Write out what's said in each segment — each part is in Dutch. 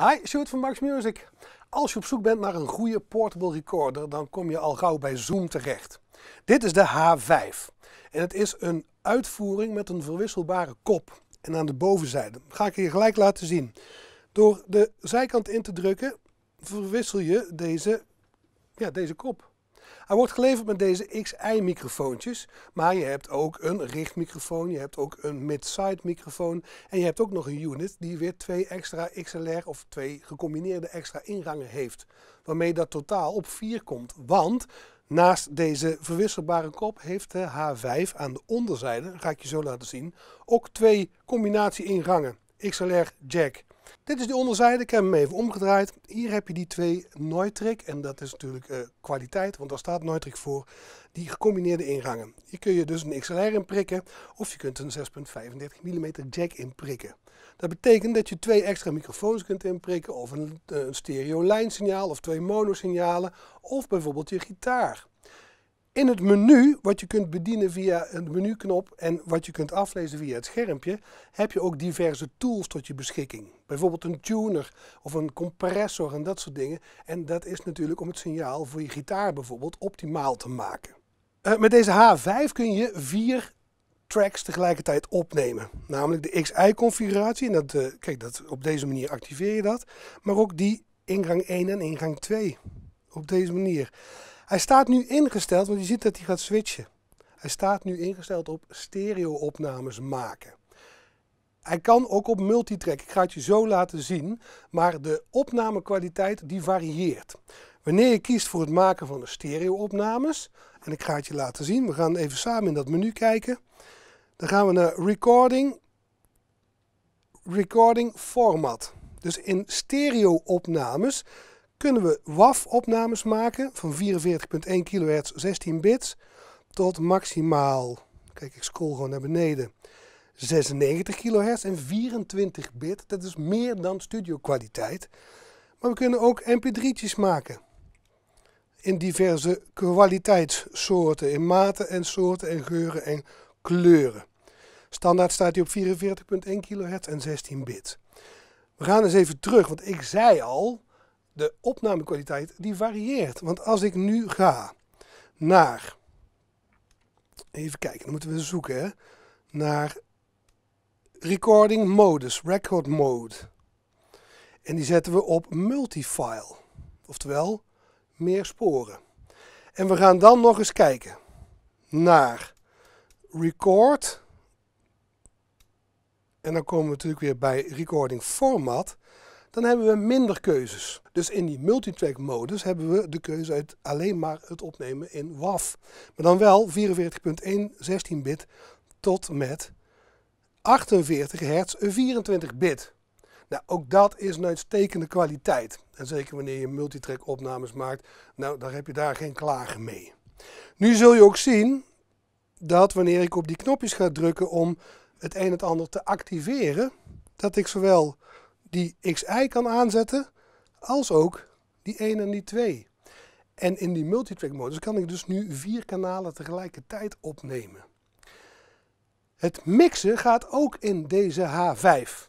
Hi, Sjoerd van Max Music. Als je op zoek bent naar een goede portable recorder, dan kom je al gauw bij Zoom terecht. Dit is de H5 en het is een uitvoering met een verwisselbare kop en aan de bovenzijde. ga ik je gelijk laten zien. Door de zijkant in te drukken verwissel je deze, ja, deze kop. Hij wordt geleverd met deze XI microfoontjes, maar je hebt ook een richtmicrofoon, je hebt ook een mid-side microfoon en je hebt ook nog een unit die weer twee extra XLR of twee gecombineerde extra ingangen heeft. Waarmee dat totaal op 4 komt, want Naast deze verwisselbare kop heeft de H5 aan de onderzijde, ga ik je zo laten zien, ook twee combinatie-ingangen. XLR jack. Dit is de onderzijde, ik heb hem even omgedraaid. Hier heb je die twee Neutrik en dat is natuurlijk eh, kwaliteit, want daar staat Neutrik voor. Die gecombineerde ingangen. Hier kun je dus een XLR in prikken of je kunt een 6.35 mm jack in prikken. Dat betekent dat je twee extra microfoons kunt inprikken of een, eh, een stereo lijnsignaal of twee monosignalen of bijvoorbeeld je gitaar. In het menu, wat je kunt bedienen via een menuknop en wat je kunt aflezen via het schermpje, heb je ook diverse tools tot je beschikking. Bijvoorbeeld een tuner of een compressor en dat soort dingen. En dat is natuurlijk om het signaal voor je gitaar bijvoorbeeld optimaal te maken. Eh, met deze H5 kun je vier tracks tegelijkertijd opnemen. Namelijk de XI-configuratie. En dat, eh, kijk, dat, op deze manier activeer je dat. Maar ook die ingang 1 en ingang 2. Op deze manier. Hij staat nu ingesteld, want je ziet dat hij gaat switchen. Hij staat nu ingesteld op stereo-opnames maken. Hij kan ook op multitrack, ik ga het je zo laten zien, maar de opnamekwaliteit die varieert. Wanneer je kiest voor het maken van stereo-opnames, en ik ga het je laten zien, we gaan even samen in dat menu kijken. Dan gaan we naar Recording, Recording Format. Dus in stereo-opnames kunnen we WAF-opnames maken van 44.1 kHz 16 bits tot maximaal, kijk ik scroll gewoon naar beneden, 96 kHz en 24 bit. Dat is meer dan studio kwaliteit. Maar we kunnen ook mp3'tjes maken. In diverse kwaliteitssoorten, in maten en soorten en geuren en kleuren. Standaard staat hij op 44.1 kHz en 16 bit. We gaan eens even terug, want ik zei al, de opnamekwaliteit die varieert. Want als ik nu ga naar, even kijken, dan moeten we zoeken hè, naar recording modus, record mode. En die zetten we op multifile, oftewel meer sporen. En we gaan dan nog eens kijken naar record. En dan komen we natuurlijk weer bij recording format dan hebben we minder keuzes. Dus in die multitrack modus hebben we de keuze uit alleen maar het opnemen in WAV. Maar dan wel 44.1 16-bit tot met 48 Hz 24-bit. Nou, ook dat is een uitstekende kwaliteit. En zeker wanneer je multitrack opnames maakt, nou, dan heb je daar geen klagen mee. Nu zul je ook zien dat wanneer ik op die knopjes ga drukken om het een en het ander te activeren, dat ik zowel die xi kan aanzetten, als ook die 1 en die 2. En in die multitrack modus kan ik dus nu vier kanalen tegelijkertijd opnemen. Het mixen gaat ook in deze H5.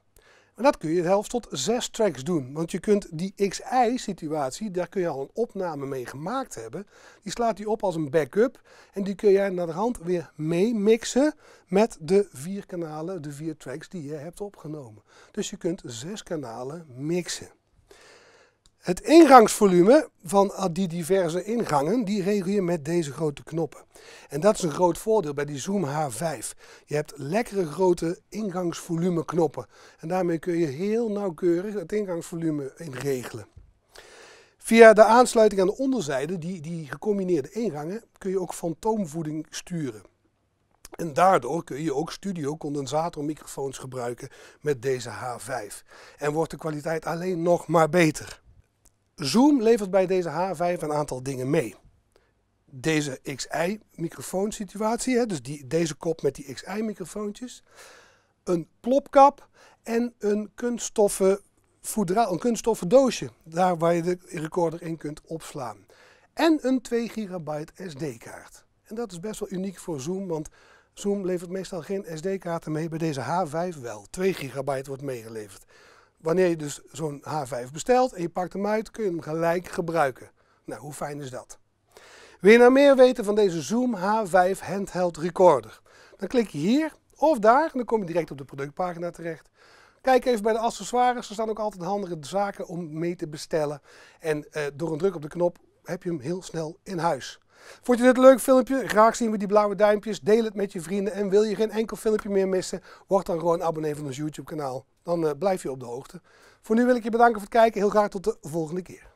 Maar dat kun je zelfs tot zes tracks doen. Want je kunt die XI-situatie, daar kun je al een opname mee gemaakt hebben. Die slaat hij op als een backup. En die kun jij naar de hand weer meemixen met de vier kanalen, de vier tracks die je hebt opgenomen. Dus je kunt zes kanalen mixen. Het ingangsvolume van die diverse ingangen, die regel je met deze grote knoppen. En dat is een groot voordeel bij die Zoom H5. Je hebt lekkere grote ingangsvolume knoppen. En daarmee kun je heel nauwkeurig het ingangsvolume in regelen. Via de aansluiting aan de onderzijde, die, die gecombineerde ingangen, kun je ook fantoomvoeding sturen. En daardoor kun je ook studio condensatormicrofoons gebruiken met deze H5. En wordt de kwaliteit alleen nog maar beter. Zoom levert bij deze H5 een aantal dingen mee. Deze XI microfoonsituatie, hè, dus die, deze kop met die XI microfoontjes. Een plopkap en een kunststoffen voedraal, een kunststoffen doosje. Daar waar je de recorder in kunt opslaan. En een 2 gigabyte SD kaart. En dat is best wel uniek voor Zoom, want Zoom levert meestal geen SD kaarten mee. Bij deze H5 wel. 2 gigabyte wordt meegeleverd wanneer je dus zo'n H5 bestelt en je pakt hem uit, kun je hem gelijk gebruiken. Nou, hoe fijn is dat? Wil je nou meer weten van deze Zoom H5 handheld recorder? Dan klik je hier of daar en dan kom je direct op de productpagina terecht. Kijk even bij de accessoires, er staan ook altijd handige zaken om mee te bestellen. En eh, door een druk op de knop heb je hem heel snel in huis. Vond je dit een leuk filmpje? Graag zien we die blauwe duimpjes. Deel het met je vrienden. En wil je geen enkel filmpje meer missen? Word dan gewoon abonnee van ons YouTube kanaal. Dan eh, blijf je op de hoogte. Voor nu wil ik je bedanken voor het kijken. Heel graag tot de volgende keer.